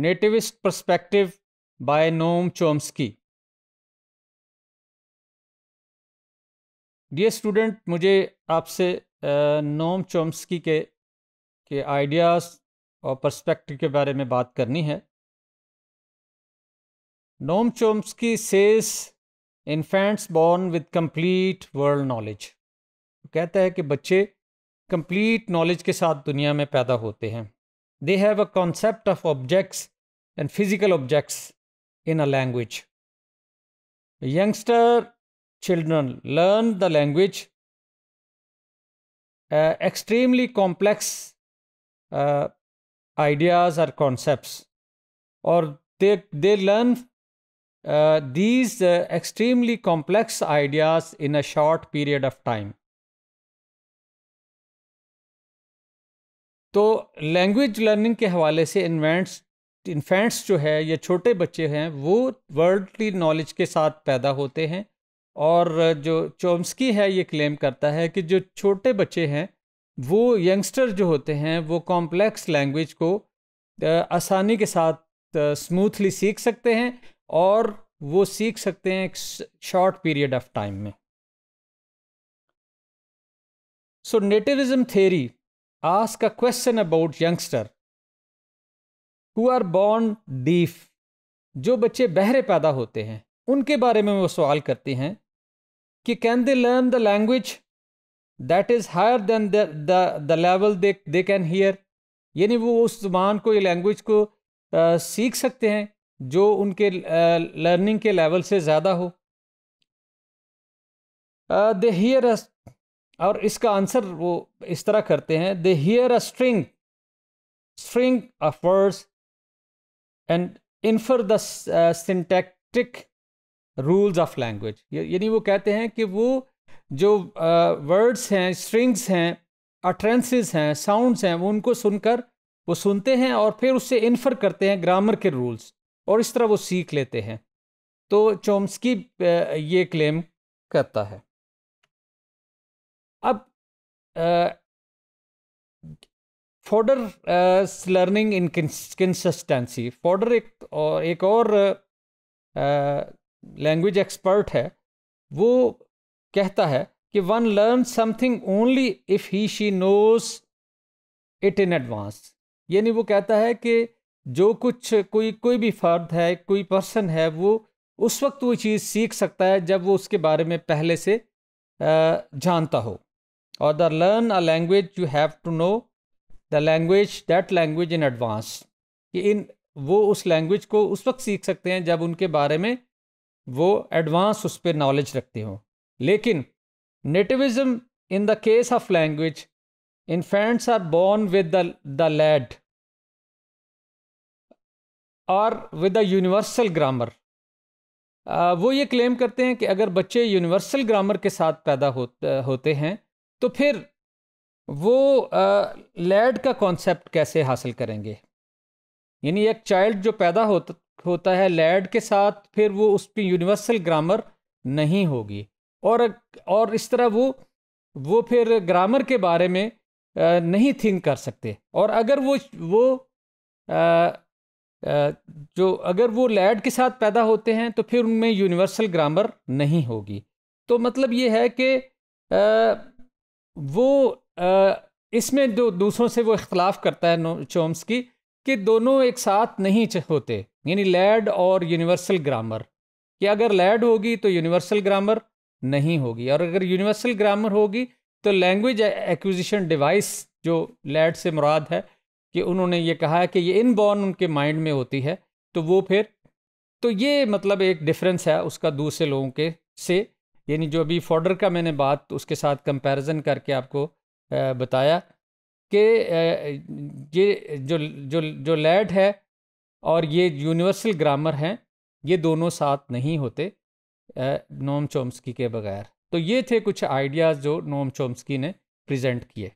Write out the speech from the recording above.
Nativist perspective by Noam Chomsky dear student मुझे आपसे नोम Chomsky के के आइडियाज़ और परस्पेक्टिव के बारे में बात करनी है Noam Chomsky says infants born with complete world knowledge कहता है कि बच्चे कंप्लीट नॉलेज के साथ दुनिया में पैदा होते हैं they have a concept of objects and physical objects in a language. Youngster children learn the language. Uh, extremely complex uh, ideas or concepts, or they, they learn uh, these uh, extremely complex ideas in a short period of time. तो language learning के हवाले से invents infants जो है या छोटे बच्चे हैं वो वर्ल्डली नॉलेज के साथ पैदा होते हैं और जो चोम्स्की है ये क्लेम करता है कि जो छोटे बच्चे हैं वो यंगस्टर जो होते हैं वो कॉम्प्लेक्स लैंग्वेज को आसानी के साथ स्मूथली सीख सकते हैं और वो सीख सकते हैं एक शॉर्ट पीरियड ऑफ टाइम में so nativism theory ask a question about youngster who are born deaf जो बच्चे बहरे पैदा होते हैं उनके बारे में वो सवाल करते हैं कि can they learn the language that is higher than the level they they can hear यानी वो उस जुबान को ये लैंग्वेज को आ, सीख सकते हैं जो उनके लर्निंग के लेवल से ज़्यादा हो दे हियर अस और इसका आंसर वो इस तरह करते हैं they hear a string string of words and infer the syntactic rules of language यानी वो कहते हैं कि वो जो वर्ड्स uh, हैं स्ट्रिंग्स हैं अट्रेंसेस हैं साउंड्स हैं वो उनको सुनकर वो सुनते हैं और फिर उससे इन्फर करते हैं ग्रामर के रूल्स और इस तरह वो सीख लेते हैं तो चोम्स्की uh, ये क्लेम करता है अब Fodor learning in consistency Fodor एक और एक और लैंग्वेज एक्सपर्ट है वो कहता है कि one learn something only if he she knows it in advance यानी वो कहता है कि जो कुछ कोई कोई भी फर्द है कोई पर्सन है वो उस वक्त वो चीज़ सीख सकता है जब वो उसके बारे में पहले से जानता हो or the learn a language you have to know the language that language in advance कि इन वो उस लैंग्वेज को उस वक्त सीख सकते हैं जब उनके बारे में वो एडवांस उस पर नॉलेज रखते हों लेकिन nativism in the case of language infants are born with the LAD और विद द यूनिवर्सल ग्रामर वो ये क्लेम करते हैं कि अगर बच्चे यूनिवर्सल ग्रामर के साथ पैदा हो, होते हैं तो फिर वो लैड का कॉन्सेप्ट कैसे हासिल करेंगे यानी एक चाइल्ड जो पैदा होता होता है लैड के साथ फिर वो उस पर यूनिवर्सल ग्रामर नहीं होगी और और इस तरह वो वो फिर ग्रामर के बारे में नहीं थिंक कर सकते और अगर वो वो आ, जो अगर वो लैड के साथ पैदा होते हैं तो फिर उनमें यूनिवर्सल ग्रामर नहीं होगी तो मतलब ये है कि वो इसमें जो दूसरों से वो इख्तलाफ करता है चोम्स की कि दोनों एक साथ नहीं होते यानी लैड और यूनिवर्सल ग्रामर कि अगर लैड होगी तो यूनिवर्सल ग्रामर नहीं होगी और अगर यूनिवर्सल ग्रामर होगी तो लैंग्वेज एक्विजिशन डिवाइस जो लैड से मुराद है कि उन्होंने ये कहा है कि ये इनबॉर्न उनके माइंड में होती है तो वो फिर तो ये मतलब एक डिफरेंस है उसका दूसरे लोगों के से यानी जो अभी फॉर्डर का मैंने बात उसके साथ कंपैरिजन करके आपको बताया कि ये जो जो जो लैड है और ये यूनिवर्सल ग्रामर हैं ये दोनों साथ नहीं होते नोम चोम्स्की के बगैर तो ये थे कुछ आइडियाज़ जो नोम चोम्स्की ने प्रेजेंट किए